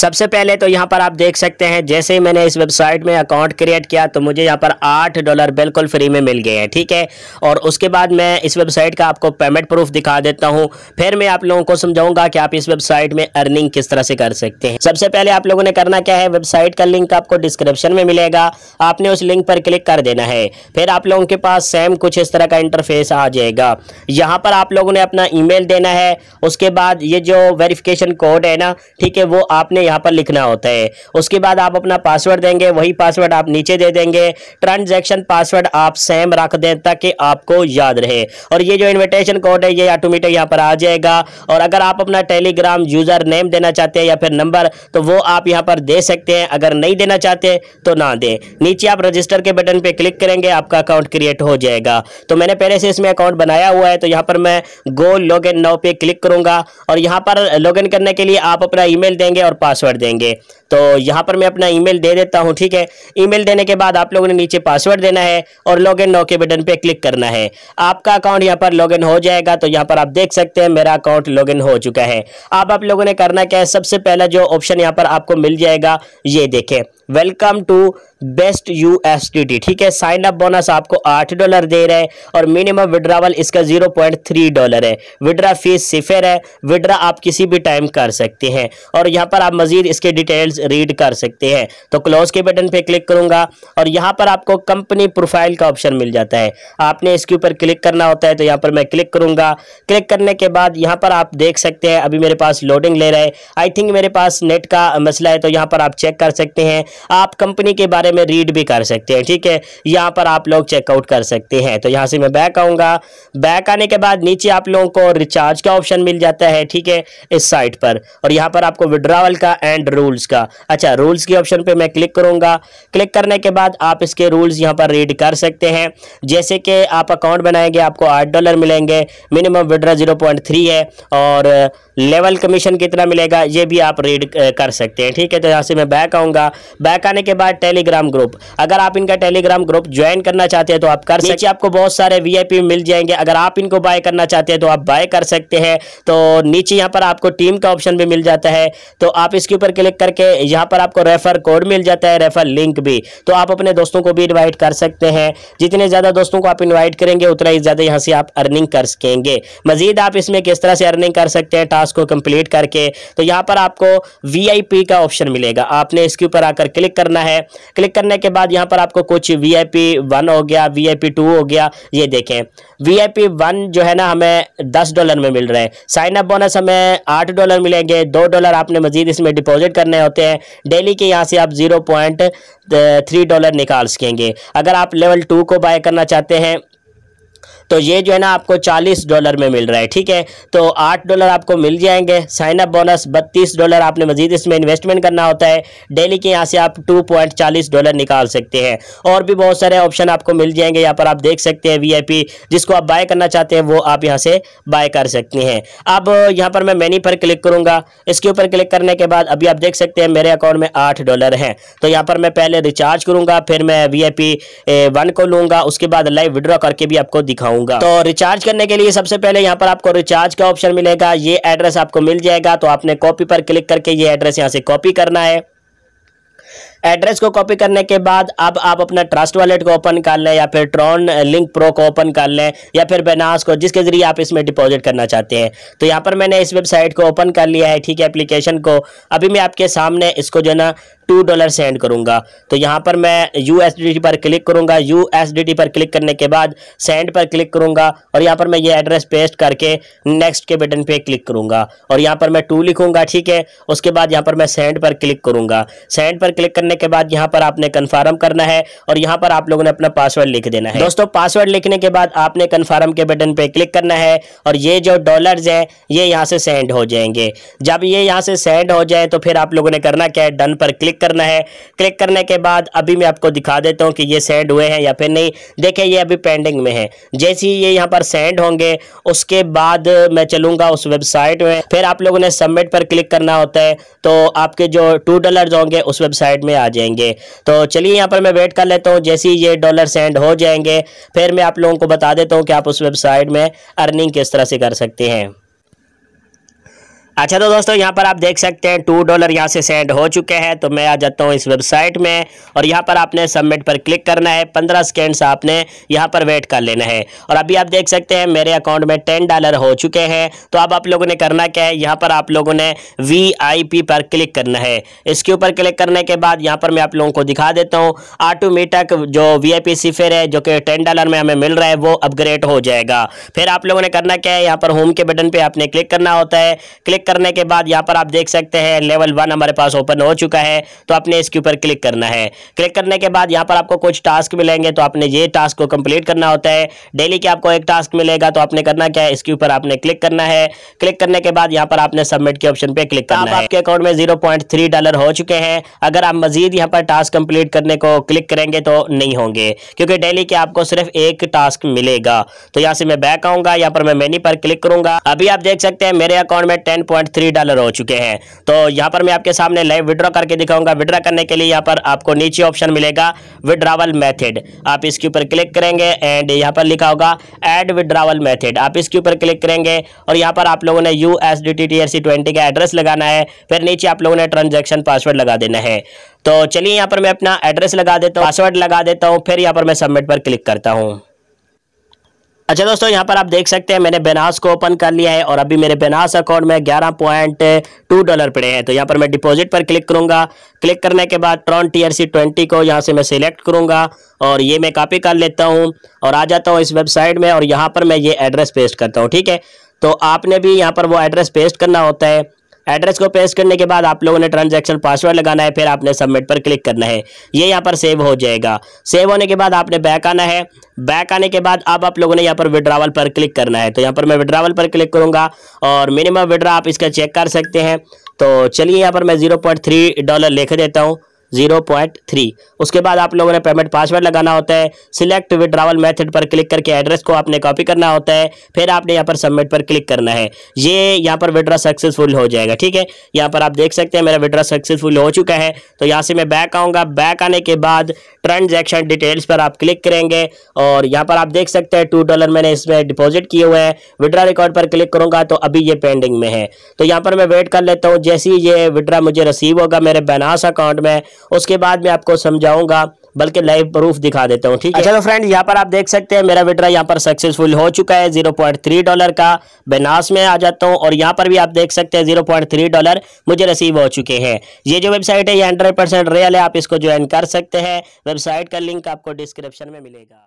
सबसे पहले तो यहाँ पर आप देख सकते हैं जैसे ही मैंने इस वेबसाइट में अकाउंट क्रिएट किया तो मुझे यहाँ पर आठ डॉलर बिल्कुल फ्री में मिल गए हैं ठीक है और उसके बाद मैं इस वेबसाइट का आपको पेमेंट प्रूफ दिखा देता हूँ फिर मैं आप लोगों को समझाऊंगा कि आप इस वेबसाइट में अर्निंग किस तरह से कर सकते हैं सबसे पहले आप लोगों ने करना क्या है वेबसाइट का लिंक आपको डिस्क्रिप्शन में मिलेगा आपने उस लिंक पर क्लिक कर देना है फिर आप लोगों के पास सेम कुछ इस तरह का इंटरफेस आ जाएगा यहाँ पर आप लोगों ने अपना ईमेल देना है उसके बाद ये जो वेरिफिकेशन कोड है ना ठीक है वो आपने यहाँ पर लिखना होता है उसके बाद आप अपना पासवर्ड देंगे वही पासवर्ड आप नीचे दे देंगे ट्रांजेक्शन पासवर्ड आप सेम रख दें ताकि आपको याद रहे और ये जो इन्विटेशन कोड है ये ऑटोमेटिक यहाँ पर आ जाएगा और अगर आप अपना टेलीग्राम यूज़र नेम देना चाहते हैं या फिर नंबर तो वो आप यहाँ पर दे सकते हैं अगर नहीं देना चाहते तो ना दें नीचे आप रजिस्टर के बटन पर क्लिक करेंगे आपका अकाउंट क्रिएट हो जाएगा तो मैंने पहले से इसमें अकाउंट बनाया हुआ है तो यहाँ पर मैं गो लॉग इन नाउ पे क्लिक करूंगा और यहाँ पर लॉग इन करने के लिए आप अपना ईमेल देंगे और पास पासवर्ड देंगे तो यहाँ पर मैं अपना ईमेल दे देता हूँ ठीक है ईमेल देने के बाद आप लोगों ने नीचे पासवर्ड देना है और लॉग इन ओके के बटन पे क्लिक करना है आपका अकाउंट यहाँ पर लॉग इन हो जाएगा तो यहाँ पर आप देख सकते हैं मेरा अकाउंट लॉग इन हो चुका है अब आप लोगों ने करना क्या है सबसे पहला जो ऑप्शन यहाँ पर आपको मिल जाएगा ये देखें वेलकम टू बेस्ट यू ठीक है साइन अप बोनस आपको आठ डॉलर दे रहे हैं और मिनिमम विड्रावल इसका जीरो पॉइंट थ्री डॉलर है विड्रा फीस सिफर है विड्रा आप किसी भी टाइम कर सकते हैं और यहाँ पर आप मजीद इसके डिटेल्स रीड कर सकते हैं तो क्लोज के बटन पे क्लिक करूंगा और यहाँ पर आपको कंपनी प्रोफाइल का ऑप्शन मिल जाता है आपने इसके ऊपर क्लिक करना होता है तो यहाँ पर मैं क्लिक करूँगा क्लिक करने के बाद यहाँ पर आप देख सकते हैं अभी मेरे पास लोडिंग ले रहा है आई थिंक मेरे पास नेट का मसला है तो यहाँ पर आप चेक कर सकते हैं आप कंपनी के बारे में रीड भी कर सकते हैं ठीक है यहाँ पर आप लोग चेकआउट कर सकते हैं तो यहाँ से मैं बैक आऊँगा बैक आने के बाद नीचे आप लोगों को रिचार्ज का ऑप्शन मिल जाता है ठीक है इस साइट पर और यहाँ पर आपको विड्रावल का एंड रूल्स का अच्छा रूल्स के ऑप्शन पर मैं क्लिक करूँगा क्लिक करने के बाद आप इसके रूल्स यहाँ पर रीड कर सकते हैं जैसे कि आप अकाउंट बनाएंगे आपको आठ डॉलर मिलेंगे मिनिमम विड्रा जीरो है और लेवल कमीशन कितना मिलेगा ये भी आप रीड कर सकते हैं ठीक है तो यहाँ से मैं बैक आऊँगा बैक आने के बाद टेलीग्राम ग्रुप अगर आप इनका टेलीग्राम ग्रुप ज्वाइन करना चाहते हैं तो आप कर सकते आपको बहुत सारे वीआईपी मिल जाएंगे अगर आप इनको बाय करना चाहते हैं तो आप बाय कर सकते हैं तो नीचे यहाँ पर आपको टीम का ऑप्शन भी मिल जाता है तो आप इसके ऊपर क्लिक करके यहाँ पर आपको रेफर कोड मिल जाता है रेफर लिंक भी तो आप अपने दोस्तों को भी इन्वाइट कर सकते हैं जितने ज़्यादा दोस्तों को आप इन्वाइट करेंगे उतना ही ज़्यादा यहाँ से आप अर्निंग कर सकेंगे मजीद आप इसमें किस तरह से अर्निंग कर सकते हैं टास्क को कंप्लीट करके तो यहाँ पर आपको वी का ऑप्शन मिलेगा आपने इसके ऊपर आकर क्लिक करना है क्लिक करने के बाद यहाँ पर आपको कुछ वी आई पी वन हो गया वी आई पी टू हो गया ये देखें वी आई पी वन जो है ना हमें दस डॉलर में मिल रहे हैं साइन अप बोनस हमें आठ डॉलर मिलेंगे दो डॉलर आपने मजीद इसमें डिपॉजिट करने होते हैं डेली के यहाँ से आप ज़ीरो पॉइंट थ्री डॉलर निकाल सकेंगे अगर आप लेवल टू को बाय करना चाहते हैं तो ये जो है ना आपको चालीस डॉलर में मिल रहा है ठीक है तो आठ डॉलर आपको मिल जाएंगे साइन अप बोनस बत्तीस डॉलर आपने मजीद इसमें इन्वेस्टमेंट करना होता है डेली के यहाँ से आप टू पॉइंट चालीस डॉलर निकाल सकते हैं और भी बहुत सारे ऑप्शन आपको मिल जाएंगे यहाँ पर आप देख सकते हैं वी जिसको आप बाय करना चाहते हैं वो आप यहाँ से बाय कर सकते हैं अब यहाँ पर मैं मेनी पर क्लिक करूँगा इसके ऊपर क्लिक करने के बाद अभी आप देख सकते हैं मेरे अकाउंट में आठ डॉलर हैं तो यहाँ पर मैं पहले रिचार्ज करूँगा फिर मैं वी आई को लूँगा उसके बाद लाइव विड्रॉ करके भी आपको दिखाऊँगा बताऊंगा तो रिचार्ज करने के लिए सबसे पहले यहाँ पर आपको रिचार्ज का ऑप्शन मिलेगा ये एड्रेस आपको मिल जाएगा तो आपने कॉपी पर क्लिक करके ये एड्रेस यहाँ से कॉपी करना है एड्रेस को कॉपी करने के बाद अब आप अपना ट्रस्ट वॉलेट को ओपन कर लें या फिर ट्रॉन लिंक प्रो को ओपन कर लें या फिर बेनास को जिसके जरिए आप इसमें डिपॉजिट करना चाहते हैं तो यहाँ पर मैंने इस वेबसाइट को ओपन कर लिया है ठीक है एप्लीकेशन को अभी मैं आपके सामने इसको जो है ना टू डॉलर सेंड करूंगा तो यहां पर मैं यू पर क्लिक करूंगा यू पर क्लिक करने के बाद सेंड पर क्लिक करूंगा और यहां पर मैं ये एड्रेस पेस्ट करके नेक्स्ट के बटन पे क्लिक करूंगा और यहां पर मैं टू लिखूंगा ठीक है उसके बाद यहां पर मैं सेंड पर क्लिक करूंगा सेंड पर क्लिक करने के बाद यहां पर आपने कन्फर्म करना है और यहां पर आप लोगों ने अपना पासवर्ड लिख देना है दोस्तों पासवर्ड लिखने के बाद आपने कन्फर्म के बटन पे क्लिक करना है और ये जो डॉलर है ये यहाँ से सेंड हो जाएंगे जब ये यहाँ से सेंड हो जाए तो फिर आप लोगों ने करना क्या है डन पर क्लिक क्लिक करना है क्लिक करने के बाद अभी मैं आपको दिखा देता हूँ कि ये सेंड हुए हैं या फिर नहीं देखें ये अभी पेंडिंग में है जैसे ही ये यहाँ पर सेंड होंगे उसके बाद मैं चलूँगा उस वेबसाइट में फिर आप लोगों ने सबमिट पर क्लिक करना होता है तो आपके जो टू डॉलर होंगे उस वेबसाइट में आ जाएंगे तो चलिए यहाँ पर मैं वेट कर लेता हूँ जैसे ही ये डॉलर सेंड हो जाएंगे फिर मैं आप लोगों को बता देता हूँ कि आप उस वेबसाइट में अर्निंग किस तरह से कर सकते हैं अच्छा तो दोस्तों यहाँ पर आप देख सकते हैं टू डॉलर यहाँ से सेंड हो चुके हैं तो मैं आ जाता हूँ इस वेबसाइट में और यहाँ पर आपने सबमिट पर क्लिक करना है पंद्रह सेकेंड्स आपने यहाँ पर वेट कर लेना है और अभी आप देख सकते हैं मेरे अकाउंट में टेन डॉलर हो चुके हैं तो अब आप लोगों ने करना क्या है यहाँ पर आप लोगों ने वी पर क्लिक करना है इसके ऊपर क्लिक करने के बाद यहाँ पर मैं आप लोगों को दिखा देता हूँ ऑटोमेटक जो वी आई है जो कि टेन डॉलर में हमें मिल रहा है वो अपग्रेड हो जाएगा फिर आप लोगों ने करना क्या है यहाँ पर होम के बटन पर आपने क्लिक करना होता है क्लिक करने के बाद यहाँ पर आप देख सकते हैं लेवल वन हमारे पास ओपन हो चुका है तो आपने इसके ऊपर क्लिक करना है क्लिक करने के बाद यहाँ पर आपको कुछ टास्क मिलेंगे तो आपने ये टास्क को कंप्लीट करना होता है डेली के आपको एक टास्क मिलेगा तो आपने करना क्या है इसके ऊपर आपने क्लिक करना है क्लिक करने के बाद यहाँ पर आपने सबमिट के ऑप्शन पर क्लिक करना है आपके अकाउंट में जीरो डॉलर हो चुके हैं अगर आप मजीद यहाँ पर टास्क कंप्लीट करने को क्लिक करेंगे तो नहीं होंगे क्योंकि डेली के आपको सिर्फ एक टास्क मिलेगा तो यहाँ से मैं बैक आऊंगा यहाँ पर मैं मेनी पर क्लिक करूंगा अभी आप देख सकते हैं मेरे अकाउंट में टेन पॉइंट डॉलर हो चुके हैं तो यहाँ पर मैं आपके सामने लाइव विड्रॉ करके दिखाऊंगा विड्रॉ करने के लिए यहाँ पर आपको नीचे ऑप्शन मिलेगा विड्रावल मेथड आप इसके ऊपर क्लिक करेंगे एंड यहाँ पर लिखा होगा एड विड्रावल मेथड आप इसके ऊपर क्लिक करेंगे और यहाँ पर आप लोगों ने U S D T T S C twenty का एड्रेस लगाना है फिर नीचे आप लोगों ने ट्रांजेक्शन पासवर्ड लगा देना है तो चलिए यहाँ पर मैं अपना एड्रेस लगा देता हूँ पासवर्ड लगा देता हूँ फिर यहाँ पर मैं सबमिट पर क्लिक करता हूँ अच्छा दोस्तों यहाँ पर आप देख सकते हैं मैंने बेनास को ओपन कर लिया है और अभी मेरे बेनास अकाउंट में ग्यारह पॉइंट टू डॉलर पड़े हैं तो यहाँ पर मैं डिपॉजिट पर क्लिक करूँगा क्लिक करने के बाद Tron T R C twenty को यहाँ से मैं सिलेक्ट करूँगा और ये मैं कॉपी कर लेता हूँ और आ जाता हूँ इस वेबसाइट में और यहाँ पर मैं ये एड्रेस पेस्ट करता हूँ ठीक है तो आपने भी यहाँ पर वो एड्रेस पेस्ट करना होता है एड्रेस को पेस्ट करने के बाद आप लोगों ने ट्रांजेक्शन पासवर्ड लगाना है फिर आपने सबमिट पर क्लिक करना है ये यहाँ पर सेव हो जाएगा सेव होने के बाद आपने बैक आना है बैक आने के बाद अब आप लोगों ने यहाँ पर विड्रावल पर क्लिक करना है तो यहाँ पर मैं विड्रावल पर क्लिक करूँगा और मिनिमम विड्रा आप इसका चेक कर सकते हैं तो चलिए यहाँ पर मैं जीरो पॉइंट थ्री डॉलर लिख देता हूँ जीरो पॉइंट थ्री उसके बाद आप लोगों ने पेमेंट पासवर्ड लगाना होता है सिलेक्ट विड्रावल मेथड पर क्लिक करके एड्रेस को आपने कॉपी करना होता है फिर आपने यहाँ पर सबमिट पर क्लिक करना है ये यहाँ पर विड्रा सक्सेसफुल हो जाएगा ठीक है यहाँ पर आप देख सकते हैं मेरा विड्रा सक्सेसफुल हो चुका है तो यहाँ से मैं बैक आऊँगा बैक आने के बाद ट्रांजेक्शन डिटेल्स पर आप क्लिक करेंगे और यहाँ पर आप देख सकते हैं टू डॉलर मैंने इसमें डिपॉजिट किए हुए हैं विड्रा रिकॉर्ड पर क्लिक करूँगा तो अभी ये पेंडिंग में है तो यहाँ पर मैं वेट कर लेता हूँ जैसे ही ये विड्रा मुझे रिसीव होगा मेरे बैनास अकाउंट में उसके बाद में आपको समझाऊंगा बल्कि लाइव प्रूफ दिखा देता हूँ ठीक है चलो अच्छा, तो फ्रेंड यहाँ पर आप देख सकते हैं मेरा विड्रा यहाँ पर सक्सेसफुल हो चुका है जीरो पॉइंट थ्री डॉलर का बेनास में आ जाता हूँ और यहाँ पर भी आप देख सकते हैं जीरो पॉइंट थ्री डॉलर मुझे रसीव हो चुके हैं ये जो वेबसाइट है ये हंड्रेड परसेंट रियल है आप इसको ज्वाइन कर सकते हैं वेबसाइट का लिंक आपको डिस्क्रिप्शन में मिलेगा